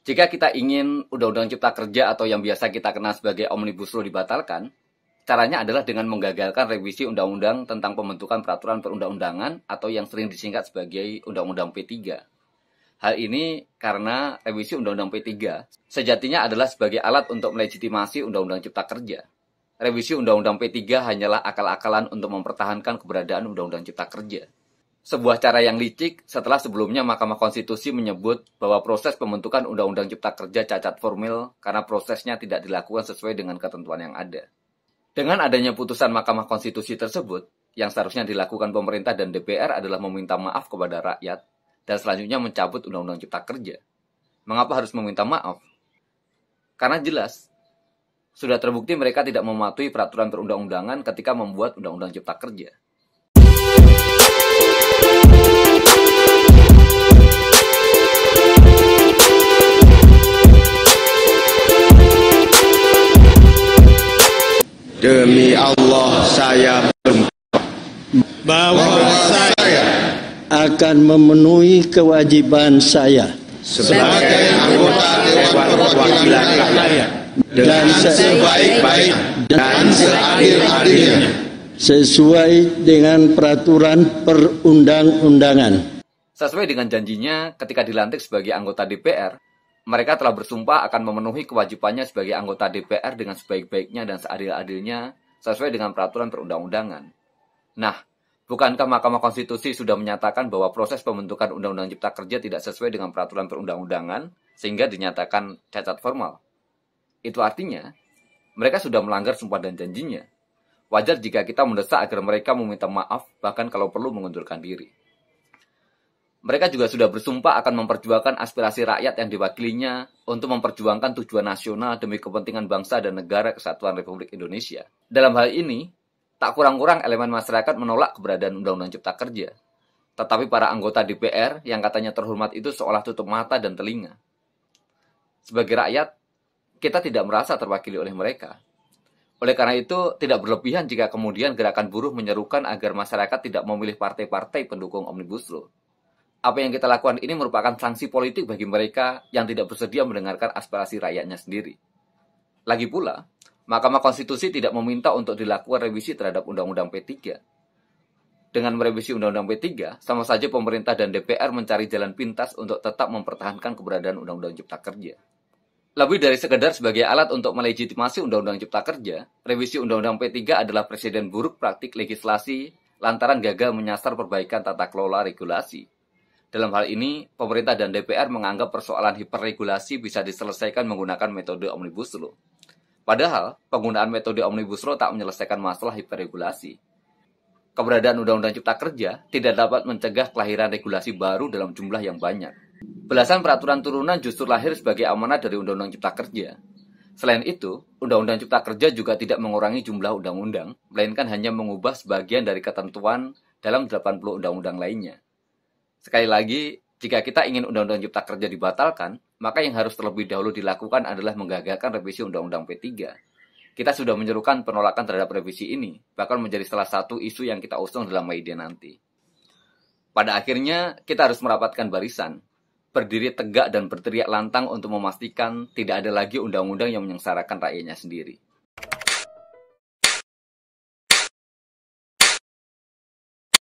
Jika kita ingin Undang-Undang Cipta Kerja atau yang biasa kita kenal sebagai Omnibus Law dibatalkan, caranya adalah dengan menggagalkan revisi Undang-Undang tentang pembentukan peraturan perundang-undangan atau yang sering disingkat sebagai Undang-Undang P3. Hal ini karena revisi Undang-Undang P3 sejatinya adalah sebagai alat untuk melegitimasi Undang-Undang Cipta Kerja. Revisi Undang-Undang P3 hanyalah akal-akalan untuk mempertahankan keberadaan Undang-Undang Cipta Kerja sebuah cara yang licik setelah sebelumnya Mahkamah Konstitusi menyebut bahwa proses pembentukan Undang-Undang Cipta Kerja cacat formil karena prosesnya tidak dilakukan sesuai dengan ketentuan yang ada. Dengan adanya putusan Mahkamah Konstitusi tersebut, yang seharusnya dilakukan pemerintah dan DPR adalah meminta maaf kepada rakyat dan selanjutnya mencabut Undang-Undang Cipta Kerja. Mengapa harus meminta maaf? Karena jelas, sudah terbukti mereka tidak mematuhi peraturan perundang-undangan ketika membuat Undang-Undang Cipta Kerja. demi Allah saya bersumpah bahwa saya akan memenuhi kewajiban saya sebagai anggota Dewan Perwakilan Rakyat dan sebaik-baik dan seadil-adilnya sesuai dengan peraturan perundang-undangan. Sesuai dengan janjinya ketika dilantik sebagai anggota DPR, mereka telah bersumpah akan memenuhi kewajibannya sebagai anggota DPR dengan sebaik-baiknya dan seadil-adilnya sesuai dengan peraturan perundang-undangan. Nah, bukankah Mahkamah Konstitusi sudah menyatakan bahwa proses pembentukan Undang-Undang Cipta Kerja tidak sesuai dengan peraturan perundang-undangan sehingga dinyatakan cacat formal? Itu artinya, mereka sudah melanggar sumpah dan janjinya. Wajar jika kita mendesak agar mereka meminta maaf bahkan kalau perlu mengundurkan diri. Mereka juga sudah bersumpah akan memperjuangkan aspirasi rakyat yang diwakilinya untuk memperjuangkan tujuan nasional demi kepentingan bangsa dan negara kesatuan Republik Indonesia. Dalam hal ini, tak kurang-kurang elemen masyarakat menolak keberadaan Undang-Undang Cipta Kerja. Tetapi para anggota DPR yang katanya terhormat itu seolah tutup mata dan telinga. Sebagai rakyat, kita tidak merasa terwakili oleh mereka. Oleh karena itu, tidak berlebihan jika kemudian gerakan buruh menyerukan agar masyarakat tidak memilih partai-partai pendukung Omnibus Law apa yang kita lakukan ini merupakan sanksi politik bagi mereka yang tidak bersedia mendengarkan aspirasi rakyatnya sendiri. Lagi pula, Mahkamah Konstitusi tidak meminta untuk dilakukan revisi terhadap Undang-Undang P3. Dengan merevisi Undang-Undang P3, sama saja pemerintah dan DPR mencari jalan pintas untuk tetap mempertahankan keberadaan Undang-Undang Cipta Kerja. Lebih dari sekedar sebagai alat untuk melegitimasi Undang-Undang Cipta Kerja, revisi Undang-Undang P3 adalah presiden buruk praktik legislasi lantaran gagal menyasar perbaikan tata kelola regulasi dalam hal ini, pemerintah dan DPR menganggap persoalan hiperregulasi bisa diselesaikan menggunakan metode omnibus law. Padahal, penggunaan metode omnibus law tak menyelesaikan masalah hiperregulasi. Keberadaan Undang-Undang Cipta Kerja tidak dapat mencegah kelahiran regulasi baru dalam jumlah yang banyak. Belasan peraturan turunan justru lahir sebagai amanah dari Undang-Undang Cipta Kerja. Selain itu, Undang-Undang Cipta Kerja juga tidak mengurangi jumlah undang-undang, melainkan hanya mengubah sebagian dari ketentuan dalam 80 undang-undang lainnya. Sekali lagi, jika kita ingin Undang-Undang Cipta Kerja dibatalkan, maka yang harus terlebih dahulu dilakukan adalah menggagalkan revisi Undang-Undang P3. Kita sudah menyerukan penolakan terhadap revisi ini, bahkan menjadi salah satu isu yang kita usung dalam media nanti. Pada akhirnya, kita harus merapatkan barisan, berdiri tegak dan berteriak lantang untuk memastikan tidak ada lagi undang-undang yang menyengsarakan rakyatnya sendiri.